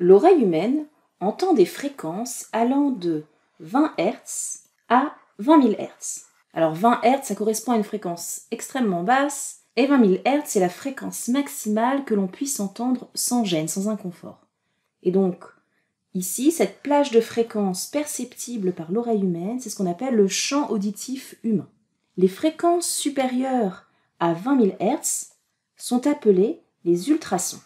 L'oreille humaine entend des fréquences allant de 20 Hz à 20 000 Hz. Alors 20 Hz, ça correspond à une fréquence extrêmement basse, et 20 000 Hz, c'est la fréquence maximale que l'on puisse entendre sans gêne, sans inconfort. Et donc, ici, cette plage de fréquences perceptible par l'oreille humaine, c'est ce qu'on appelle le champ auditif humain. Les fréquences supérieures à 20 000 Hz sont appelées les ultrasons,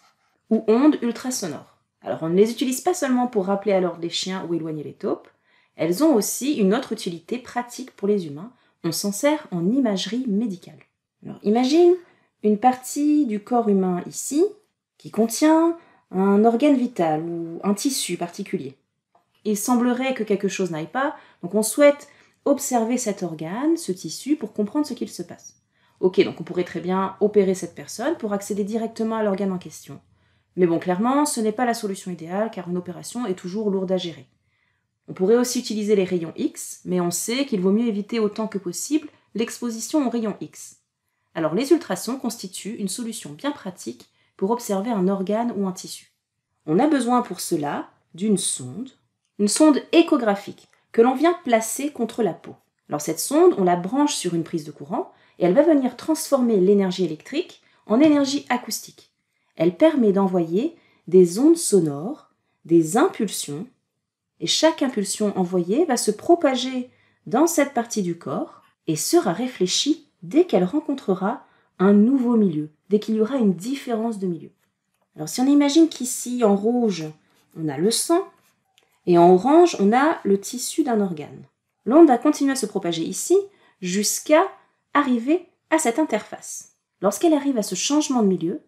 ou ondes ultrasonores. Alors on ne les utilise pas seulement pour rappeler à l'ordre les chiens ou éloigner les taupes, elles ont aussi une autre utilité pratique pour les humains, on s'en sert en imagerie médicale. Alors imagine une partie du corps humain ici qui contient un organe vital ou un tissu particulier. Il semblerait que quelque chose n'aille pas, donc on souhaite observer cet organe, ce tissu, pour comprendre ce qu'il se passe. Ok, donc on pourrait très bien opérer cette personne pour accéder directement à l'organe en question. Mais bon, clairement, ce n'est pas la solution idéale car une opération est toujours lourde à gérer. On pourrait aussi utiliser les rayons X, mais on sait qu'il vaut mieux éviter autant que possible l'exposition aux rayons X. Alors les ultrasons constituent une solution bien pratique pour observer un organe ou un tissu. On a besoin pour cela d'une sonde, une sonde échographique que l'on vient placer contre la peau. Alors cette sonde, on la branche sur une prise de courant et elle va venir transformer l'énergie électrique en énergie acoustique. Elle permet d'envoyer des ondes sonores, des impulsions, et chaque impulsion envoyée va se propager dans cette partie du corps et sera réfléchie dès qu'elle rencontrera un nouveau milieu, dès qu'il y aura une différence de milieu. Alors si on imagine qu'ici, en rouge, on a le sang, et en orange, on a le tissu d'un organe. L'onde va continuer à se propager ici jusqu'à arriver à cette interface. Lorsqu'elle arrive à ce changement de milieu,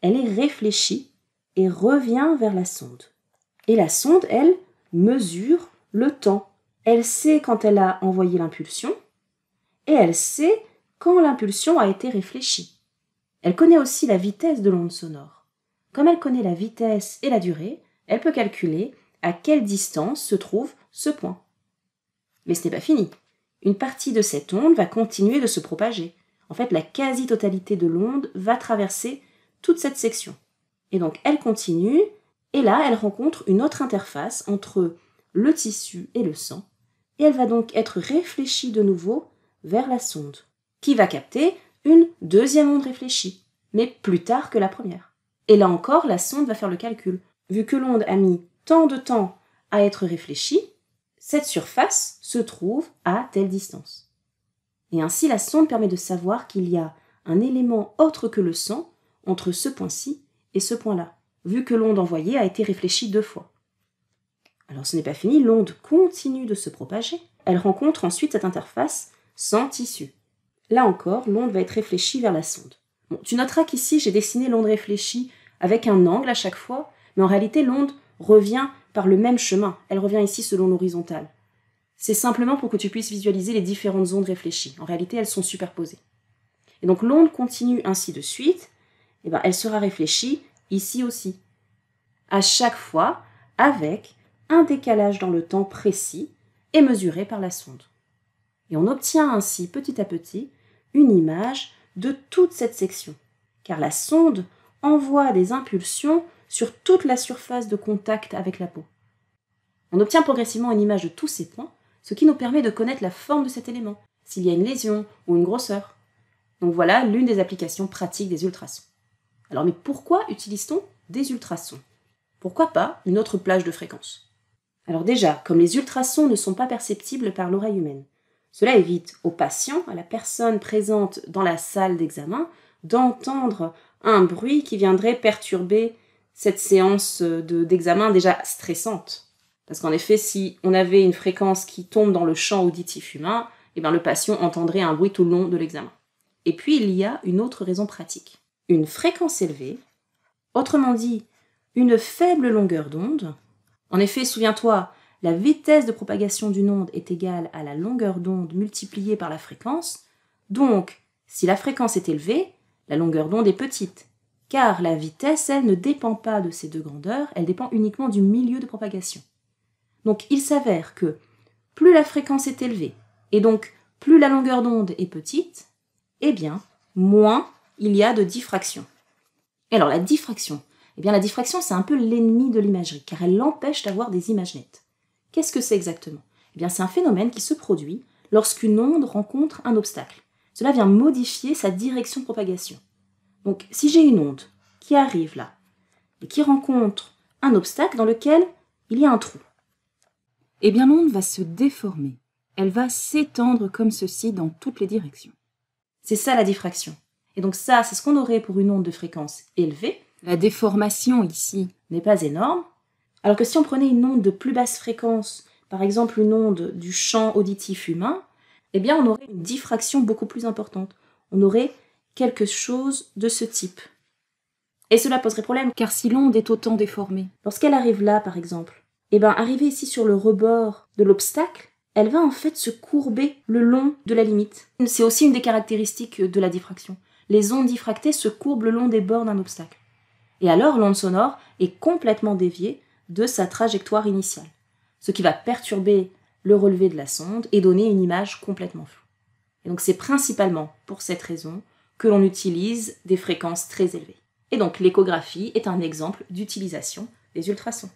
elle est réfléchie et revient vers la sonde. Et la sonde, elle, mesure le temps. Elle sait quand elle a envoyé l'impulsion et elle sait quand l'impulsion a été réfléchie. Elle connaît aussi la vitesse de l'onde sonore. Comme elle connaît la vitesse et la durée, elle peut calculer à quelle distance se trouve ce point. Mais ce n'est pas fini. Une partie de cette onde va continuer de se propager. En fait, la quasi-totalité de l'onde va traverser toute cette section. Et donc elle continue, et là elle rencontre une autre interface entre le tissu et le sang, et elle va donc être réfléchie de nouveau vers la sonde, qui va capter une deuxième onde réfléchie, mais plus tard que la première. Et là encore, la sonde va faire le calcul. Vu que l'onde a mis tant de temps à être réfléchie, cette surface se trouve à telle distance. Et ainsi la sonde permet de savoir qu'il y a un élément autre que le sang entre ce point-ci et ce point-là, vu que l'onde envoyée a été réfléchie deux fois. Alors ce n'est pas fini, l'onde continue de se propager. Elle rencontre ensuite cette interface sans tissu. Là encore, l'onde va être réfléchie vers la sonde. tu noteras qu'ici, j'ai dessiné l'onde réfléchie avec un angle à chaque fois, mais en réalité, l'onde revient par le même chemin. Elle revient ici selon l'horizontale. C'est simplement pour que tu puisses visualiser les différentes ondes réfléchies. En réalité, elles sont superposées. Et donc l'onde continue ainsi de suite, eh ben, elle sera réfléchie ici aussi. À chaque fois, avec un décalage dans le temps précis et mesuré par la sonde. Et on obtient ainsi petit à petit une image de toute cette section, car la sonde envoie des impulsions sur toute la surface de contact avec la peau. On obtient progressivement une image de tous ces points, ce qui nous permet de connaître la forme de cet élément, s'il y a une lésion ou une grosseur. Donc voilà l'une des applications pratiques des ultrasons. Alors mais pourquoi utilise-t-on des ultrasons Pourquoi pas une autre plage de fréquence Alors déjà, comme les ultrasons ne sont pas perceptibles par l'oreille humaine, cela évite au patient, à la personne présente dans la salle d'examen, d'entendre un bruit qui viendrait perturber cette séance d'examen déjà stressante. Parce qu'en effet, si on avait une fréquence qui tombe dans le champ auditif humain, eh bien, le patient entendrait un bruit tout le long de l'examen. Et puis, il y a une autre raison pratique une fréquence élevée, autrement dit une faible longueur d'onde. En effet, souviens-toi, la vitesse de propagation d'une onde est égale à la longueur d'onde multipliée par la fréquence. Donc, si la fréquence est élevée, la longueur d'onde est petite, car la vitesse, elle, ne dépend pas de ces deux grandeurs, elle dépend uniquement du milieu de propagation. Donc, il s'avère que plus la fréquence est élevée, et donc plus la longueur d'onde est petite, eh bien, moins il y a de diffraction. Et alors la diffraction Eh bien la diffraction c'est un peu l'ennemi de l'imagerie car elle l'empêche d'avoir des images nettes. Qu'est-ce que c'est exactement Eh bien c'est un phénomène qui se produit lorsqu'une onde rencontre un obstacle. Cela vient modifier sa direction de propagation. Donc si j'ai une onde qui arrive là et qui rencontre un obstacle dans lequel il y a un trou, eh bien l'onde va se déformer. Elle va s'étendre comme ceci dans toutes les directions. C'est ça la diffraction. Et donc ça, c'est ce qu'on aurait pour une onde de fréquence élevée. La déformation ici n'est pas énorme. Alors que si on prenait une onde de plus basse fréquence, par exemple une onde du champ auditif humain, eh bien on aurait une diffraction beaucoup plus importante. On aurait quelque chose de ce type. Et cela poserait problème car si l'onde est autant déformée, lorsqu'elle arrive là par exemple, eh bien arrivée ici sur le rebord de l'obstacle, elle va en fait se courber le long de la limite. C'est aussi une des caractéristiques de la diffraction les ondes diffractées se courbent le long des bords d'un obstacle. Et alors l'onde sonore est complètement déviée de sa trajectoire initiale, ce qui va perturber le relevé de la sonde et donner une image complètement floue. Et donc c'est principalement pour cette raison que l'on utilise des fréquences très élevées. Et donc l'échographie est un exemple d'utilisation des ultrasons.